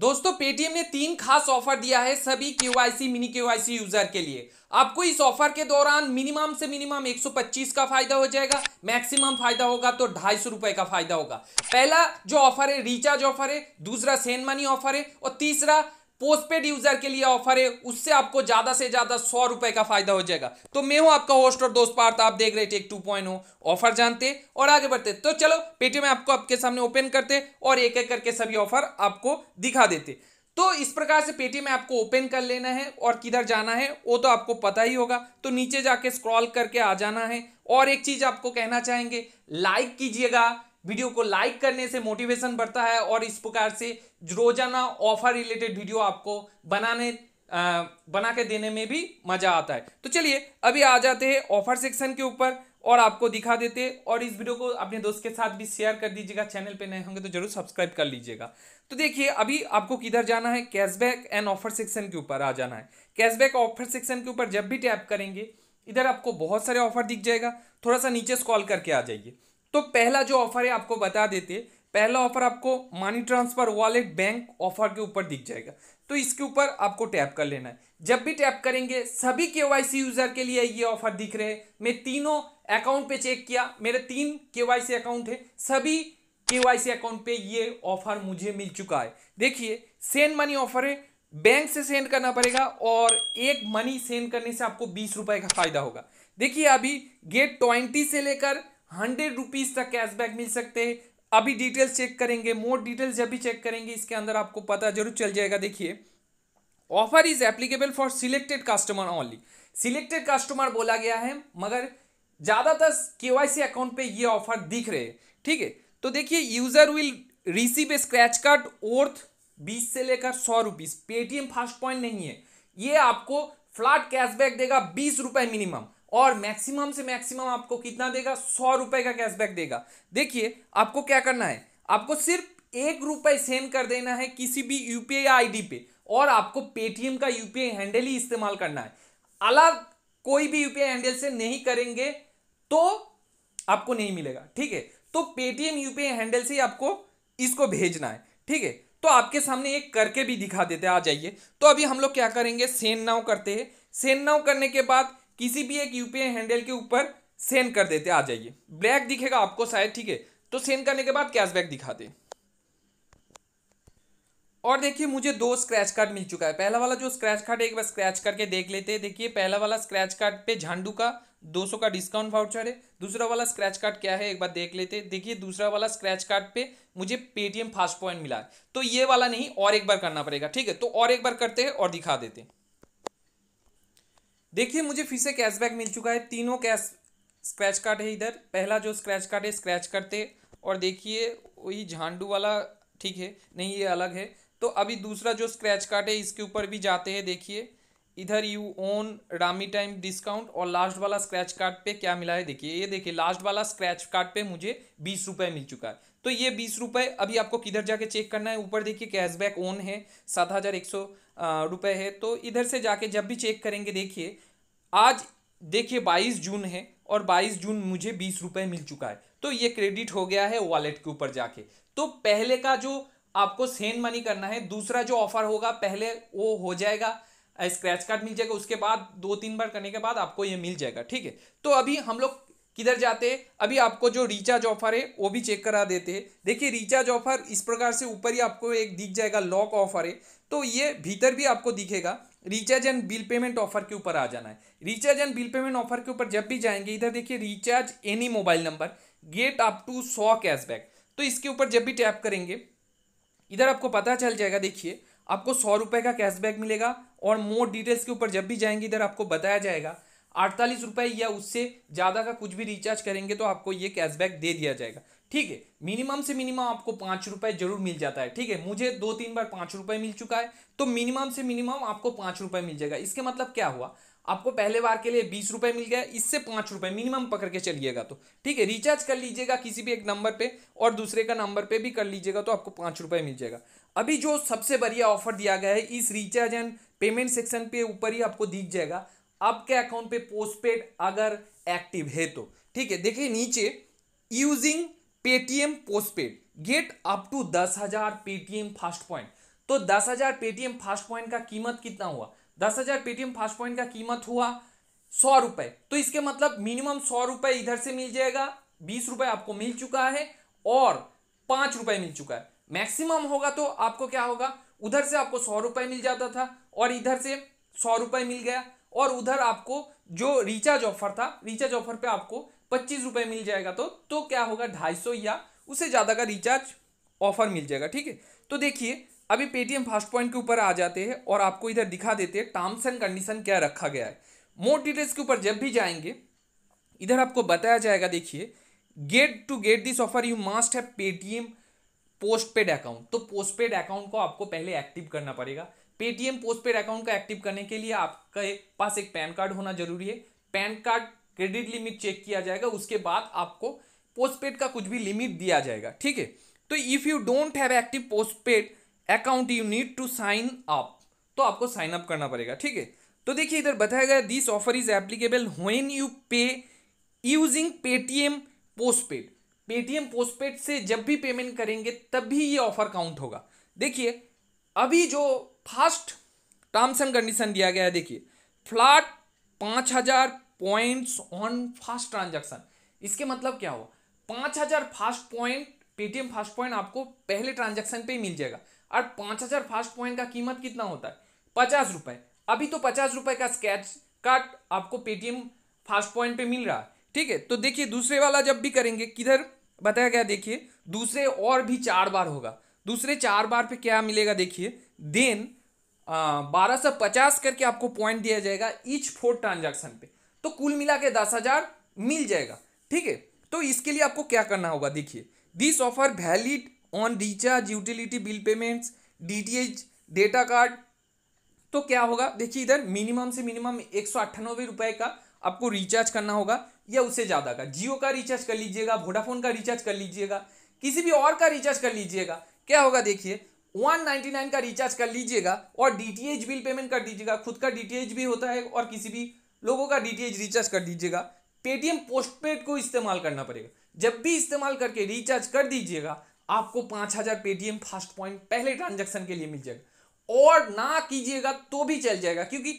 दोस्तों पेटीएम ने तीन खास ऑफर दिया है सभी के मिनी के यूजर के लिए आपको इस ऑफर के दौरान मिनिमम से मिनिमम 125 का फायदा हो जाएगा मैक्सिमम फायदा होगा तो ढाई सौ रुपए का फायदा होगा पहला जो ऑफर है रिचार्ज ऑफर है दूसरा सेन मनी ऑफर है और तीसरा पोस्टपेड यूजर के लिए ऑफर है उससे आपको ज्यादा से ज्यादा सौ रुपए का फायदा हो जाएगा तो मैं हूं आपका होस्ट और दोस्त पार्थ आप देख रहे टेक टू पॉइंट ऑफर जानते और आगे बढ़ते तो चलो पेटीएम आपको आपके सामने ओपन करते और एक एक करके सभी ऑफर आपको दिखा देते तो इस प्रकार से पेटीएम आपको ओपन कर लेना है और किधर जाना है वो तो आपको पता ही होगा तो नीचे जाके स्क्रॉल करके आ जाना है और एक चीज आपको कहना चाहेंगे लाइक कीजिएगा वीडियो को लाइक करने से मोटिवेशन बढ़ता है और इस प्रकार से रोजाना ऑफर रिलेटेड वीडियो आपको बनाने आ, बना के देने में भी मजा आता है तो चलिए अभी आ जाते हैं ऑफर सेक्शन के ऊपर और आपको दिखा देते और इस वीडियो को अपने दोस्त के साथ भी शेयर कर दीजिएगा चैनल पे नए होंगे तो जरूर सब्सक्राइब कर लीजिएगा तो देखिए अभी आपको किधर जाना है कैशबैक एंड ऑफर सेक्शन के ऊपर आ जाना है कैशबैक ऑफर सेक्शन के ऊपर जब भी टैप करेंगे इधर आपको बहुत सारे ऑफर दिख जाएगा थोड़ा सा नीचे स्कॉल करके आ जाइए तो पहला जो ऑफर है आपको बता देते पहला ऑफर आपको money transfer wallet bank offer के ऊपर दिख जाएगा तो इसके ऊपर आपको टैप कर लेना है जब भी टैप करेंगे सभी के यूज़र के लिए ये ऑफर दिख रहे हैं मैं तीनों अकाउंट पे चेक किया मेरे तीन के अकाउंट है सभी के अकाउंट पे ये ऑफर मुझे मिल चुका है देखिए सेंड मनी ऑफर है बैंक से सेंड करना पड़ेगा और एक मनी सेंड करने से आपको बीस का फायदा होगा देखिए अभी गेट ट्वेंटी से लेकर हंड्रेड रुपीज तक कैशबैक मिल सकते हैं अभी डिटेल्स चेक करेंगे मोर डिटेल्स जब भी चेक करेंगे इसके अंदर आपको पता जरूर चल जाएगा देखिए offer is applicable for selected customer only selected customer बोला गया है मगर ज़्यादातर के अकाउंट पे ये ऑफर दिख रहे हैं ठीक है तो देखिए user will receive a scratch card worth बीस से लेकर सौ रुपीज़ पेटीएम फास्ट पॉइंट नहीं है ये आपको फ्लैट कैशबैक देगा बीस रुपए मिनिमम और मैक्सिमम से मैक्सिमम आपको कितना देगा सौ रुपए का कैशबैक देगा देखिए आपको क्या करना है आपको सिर्फ एक रुपए सेंड कर देना है किसी भी यूपीआई आईडी पे और आपको पेटीएम का यूपीआई हैंडल ही इस्तेमाल करना है अलग कोई भी यूपीआई हैंडल से नहीं करेंगे तो आपको नहीं मिलेगा ठीक है तो पेटीएम यूपीआई हैंडल से ही आपको इसको भेजना है ठीक है तो आपके सामने एक करके भी दिखा देते हैं आ जाइए तो अभी हम लोग क्या करेंगे सेन नाव करते हैं सेन नाव करने के बाद किसी भी एक यूपीआई हैंडल के ऊपर सेंड कर देते आ जाइए ब्लैक दिखेगा आपको शायद ठीक है तो सेंड करने के बाद कैशबैक दिखाते और देखिए मुझे दो स्क्रैच कार्ड मिल चुका है पहला वाला जो स्क्रैच कार्ड है एक बार स्क्रैच करके देख लेते हैं देखिए पहला वाला स्क्रैच कार्ड पे झांडू का 200 का डिस्काउंट वाउचर है दूसरा वाला स्क्रैच कार्ड क्या है एक बार देख लेते हैं देखिए दूसरा वाला स्क्रैच कार्ड पे मुझे पेटीएम फास्ट पॉइंट मिला है तो ये वाला नहीं और एक बार करना पड़ेगा ठीक है तो और एक बार करते हैं और दिखा देते हैं देखिए मुझे फिर से कैशबैक मिल चुका है तीनों कैश स्क्रैच कार्ड है इधर पहला जो स्क्रैच कार्ड है स्क्रैच करते और देखिए वही झांडू वाला ठीक है नहीं ये अलग है तो अभी दूसरा जो स्क्रैच कार्ड है इसके ऊपर भी जाते हैं देखिए इधर you own rummy time discount और लास्ट वाला स्क्रैच कार्ड पे क्या मिला है देखिए ये देखिए लास्ट वाला स्क्रैच कार्ड पे मुझे बीस रुपये मिल चुका है तो ये बीस रुपये अभी आपको किधर जाके चेक करना है ऊपर देखिए कैशबैक ऑन है सात हज़ार एक सौ रुपये है तो इधर से जाके जब भी चेक करेंगे देखिए आज देखिए बाईस जून है और बाईस जून मुझे बीस रुपये मिल चुका है तो ये क्रेडिट हो गया है वॉलेट के ऊपर जाके तो पहले का जो आपको सेंड मनी करना है दूसरा जो ऑफर होगा पहले वो हो जाएगा स्क्रैच कार्ड मिल जाएगा उसके बाद दो तीन बार करने के बाद आपको ये मिल जाएगा ठीक है तो अभी हम लोग किधर जाते अभी आपको जो रिचार्ज ऑफर है वो भी चेक करा देते हैं देखिए रिचार्ज ऑफर इस प्रकार से ऊपर ही आपको एक दिख जाएगा लॉक ऑफर है तो ये भीतर भी आपको दिखेगा recharge and bill payment offer के ऊपर आ जाना है recharge and bill payment offer के ऊपर जब भी जाएंगे इधर देखिए recharge any mobile number get up to सौ कैशबैक तो इसके ऊपर जब भी टैप करेंगे इधर आपको पता चल जाएगा देखिए आपको सौ रुपये का कैशबैक मिलेगा और मोर डिटेल्स के ऊपर जब भी जाएंगे इधर आपको बताया जाएगा अड़तालीस रुपए या उससे ज़्यादा का कुछ भी रिचार्ज करेंगे तो आपको ये कैशबैक दे दिया जाएगा ठीक है मिनिमम से मिनिमम आपको पांच रुपए जरूर मिल जाता है ठीक है मुझे दो तीन बार पांच रुपए मिल चुका है तो मिनिमम से मिनिमम आपको पांच रुपए मिल जाएगा इसके मतलब क्या हुआ आपको पहले बार के लिए बीस रुपए मिल गया इससे पांच रुपये मिनिमम पकड़ के चलिएगा तो ठीक है रिचार्ज कर लीजिएगा किसी भी एक नंबर पे और दूसरे का नंबर पे भी कर लीजिएगा तो आपको पांच रुपये मिल जाएगा अभी जो सबसे बढ़िया ऑफर दिया गया है इस रिचार्ज एंड पेमेंट सेक्शन पे ऊपर ही आपको दिख जाएगा आपके अकाउंट पे पोस्टपेड अगर एक्टिव है तो ठीक है देखिए नीचे using Paytm postpaid get up to दस हजार पेटीएम फास्ट पॉइंट तो दस हजार पेटीएम फास्ट पॉइंट का कीमत कितना हुआ दस हजार पेटीएम फास्ट पॉइंट का कीमत हुआ सौ रुपए तो इसके मतलब मिनिमम सौ रुपए इधर से मिल जाएगा बीस रुपए आपको मिल चुका है और पांच रुपए मिल चुका है मैक्सिमम होगा तो आपको क्या होगा उधर से आपको सौ रुपए मिल जाता था और इधर से सौ रुपए मिल गया और उधर आपको जो रिचार्ज ऑफर था रिचार्ज ऑफर पे आपको पच्चीस रुपए मिल जाएगा तो तो क्या होगा ढाई सौ या उससे ज़्यादा का रिचार्ज ऑफर मिल जाएगा ठीक है तो देखिए अभी पेटीएम फास्ट पॉइंट के ऊपर आ जाते हैं और आपको इधर दिखा देते हैं टर्म्स एंड कंडीशन क्या रखा गया है मोर डिटेल्स के ऊपर जब भी जाएंगे इधर आपको बताया जाएगा देखिए get to get this offer you must have Paytm postpaid account तो पोस्ट पेड अकाउंट को आपको पहले एक्टिव करना पड़ेगा पेटीएम पोस्टपेड अकाउंट को एक्टिव करने के लिए आपके पास एक पैन कार्ड होना जरूरी है PAN card credit limit check किया जाएगा उसके बाद आपको पोस्टपेड का कुछ भी लिमिट दिया जाएगा ठीक है तो if you don't have active postpaid account you need to sign up तो आपको साइन अप करना पड़ेगा ठीक है तो देखिए इधर बताया गया this offer is applicable when you pay using Paytm postpaid Paytm postpaid से जब भी पेमेंट करेंगे तभी ये ऑफर काउंट होगा देखिए अभी जो फर्स्ट टर्म्स एंड कंडीशन दिया गया है देखिए फ्लैट पांच हज़ार पॉइंट ऑन फर्स्ट ट्रांजेक्शन इसके मतलब क्या हुआ पांच हज़ार first point Paytm first point आपको पहले ट्रांजेक्शन पे ही मिल जाएगा और पांच हज़ार फर्स्ट पॉइंट का कीमत कितना होता है पचास रुपए अभी तो पचास रुपए का स्केच कार्ड आपको पेटीएम फर्स्ट पॉइंट पे मिल रहा है ठीक है तो देखिए दूसरे वाला जब भी करेंगे किधर बताया गया देखिए दूसरे और भी चार बार होगा दूसरे चार बार पे क्या मिलेगा देखिए देन बारह सौ पचास करके आपको पॉइंट दिया जाएगा ईच फोर ट्रांजैक्शन पे तो कुल मिला के दस हज़ार मिल जाएगा ठीक है तो इसके लिए आपको क्या करना होगा देखिए this offer valid on recharge utility bill payments DTH data card तो क्या होगा देखिए इधर मिनिमम से मिनिमम एक सौ अट्ठानबे का आपको रिचार्ज करना होगा या उससे ज़्यादा का जियो का रिचार्ज कर लीजिएगा वोडाफोन का रिचार्ज कर लीजिएगा किसी भी और का रिचार्ज कर लीजिएगा क्या होगा देखिए 199 का रिचार्ज कर लीजिएगा और डीटीएच बिल पेमेंट कर दीजिएगा खुद का डीटीएच भी होता है और किसी भी लोगों का डीटीएच रिचार्ज कर दीजिएगा पेटीएम पोस्टपेड को इस्तेमाल करना पड़ेगा जब भी इस्तेमाल करके रिचार्ज कर दीजिएगा आपको पांच हज़ार पेटीएम फास्ट पॉइंट पहले ट्रांजेक्शन के लिए मिल जाएगा और ना कीजिएगा तो भी चल जाएगा क्योंकि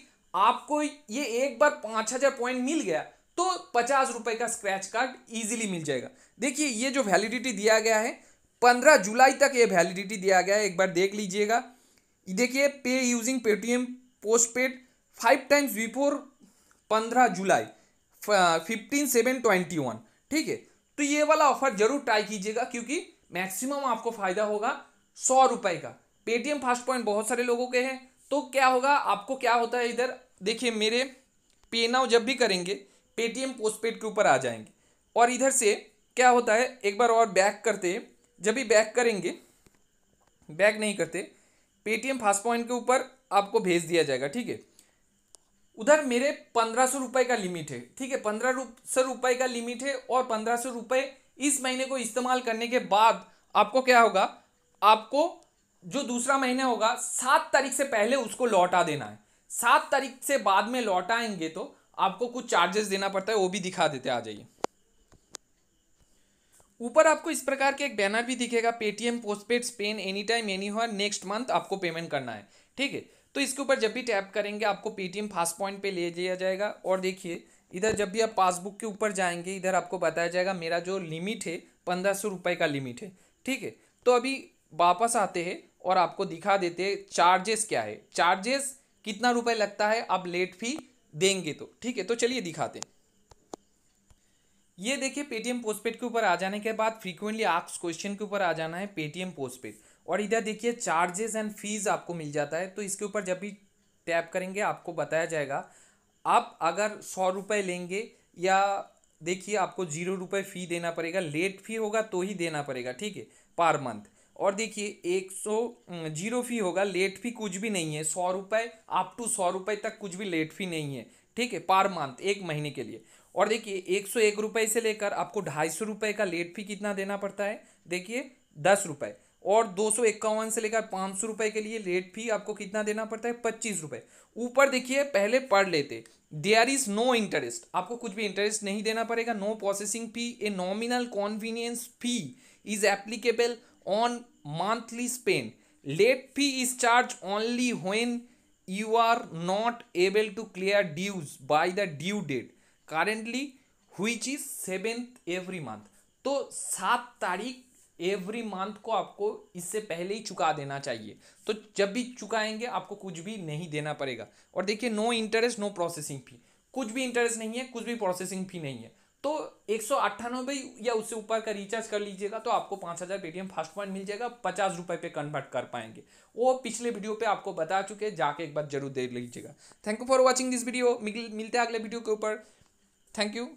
आपको ये एक बार पाँच हज़ार पॉइंट मिल गया तो पचास रुपए का स्क्रैच कार्ड इजीली मिल जाएगा देखिए ये जो वैलिडिटी दिया गया है पंद्रह जुलाई तक ये वैलिडिटी दिया गया है एक बार देख लीजिएगा देखिए pay using Paytm postpaid five times before पंद्रह जुलाई फिफ्टीन सेवन ट्वेंटी वन ठीक है तो ये वाला ऑफर जरूर ट्राई कीजिएगा क्योंकि मैक्सिमम आपको फायदा होगा सौ रुपए का पेटीएम फास्ट पॉइंट बहुत सारे लोगों के हैं तो क्या होगा आपको क्या होता है इधर देखिए मेरे पे नाउ जब भी करेंगे पेटीएम पोस्टपेड के ऊपर आ जाएंगे और इधर से क्या होता है एक बार और बैक करते हैं जब भी बैक करेंगे बैक नहीं करते पेटीएम फास्ट पॉइंट के ऊपर आपको भेज दिया जाएगा ठीक है उधर मेरे पंद्रह सौ रुपये का लिमिट है ठीक है पंद्रह सौ रुपये का लिमिट है और पंद्रह सौ रुपये इस महीने को इस्तेमाल करने के बाद आपको क्या होगा आपको जो दूसरा महीना होगा सात तारीख से पहले उसको लौटा देना है सात तारीख से बाद में लौटाएंगे तो आपको कुछ चार्जेस देना पड़ता है वो भी दिखा देते आ जाइए ऊपर आपको इस प्रकार के एक बैनर भी दिखेगा Paytm postpaid spend any time any हर नेक्स्ट मंथ आपको पेमेंट करना है ठीक है तो इसके ऊपर जब भी टैप करेंगे आपको पेटीएम फास्ट पॉइंट पे ले लिया जाएगा और देखिए इधर जब भी आप पासबुक के ऊपर जाएंगे इधर आपको बताया जाएगा मेरा जो लिमिट है पंद्रह सौ रुपये का लिमिट है ठीक है तो अभी वापस आते हैं और आपको दिखा देते हैं चार्जेस क्या है चार्जेस कितना रुपये लगता है आप लेट फी देंगे तो ठीक है तो चलिए दिखाते हैं ये देखिए पेटीएम पोस्टपेड के ऊपर आ जाने के बाद फ्रीक्वेंटली आप क्वेश्चन के ऊपर आ जाना है पेटीएम पोस्टपेड और इधर देखिए चार्जेस एंड फीस आपको मिल जाता है तो इसके ऊपर जब भी टैप करेंगे आपको बताया जाएगा आप अगर सौ रुपये लेंगे या देखिए आपको जीरो रुपये फ़ी देना पड़ेगा लेट फी होगा तो ही देना पड़ेगा ठीक है पर मंथ और देखिए एक सौ जीरो फी होगा लेट फी कुछ भी नहीं है सौ रुपये अप टू सौ रुपये तक कुछ भी लेट फी नहीं है ठीक है पर मंथ एक महीने के लिए और देखिए एक सौ एक रुपये से लेकर आपको ढाई सौ रुपये का लेट फी कितना देना पड़ता है देखिए दस रुपये और दो सौ इक्यावन से लेकर पाँच सौ रुपये के लिए लेट फी आपको कितना देना पड़ता है पच्चीस रुपये ऊपर देखिए पहले पढ़ लेते देयर इज़ नो इंटरेस्ट आपको कुछ भी इंटरेस्ट नहीं देना पड़ेगा no processing fee a nominal convenience fee is applicable on monthly spend late fee is charge only when you are not able to clear dues by the due date currently हुई is seventh every month तो सात तारीख every month को आपको इससे पहले ही चुका देना चाहिए तो जब भी चुकाएंगे आपको कुछ भी नहीं देना पड़ेगा और देखिए no interest no processing fee कुछ भी इंटरेस्ट नहीं है कुछ भी प्रोसेसिंग फी नहीं है तो एक सौ अट्ठानबे या उससे ऊपर का रिचार्ज कर लीजिएगा तो आपको पाँच हज़ार पेटीएम फास्ट पॉइंट मिल जाएगा पचास रुपये पे कन्वर्ट कर पाएंगे वो पिछले वीडियो पे आपको बता चुके हैं जाके एक बार जरूर देख लीजिएगा thank you for watching this video मिलते हैं अगले वीडियो के ऊपर Thank you.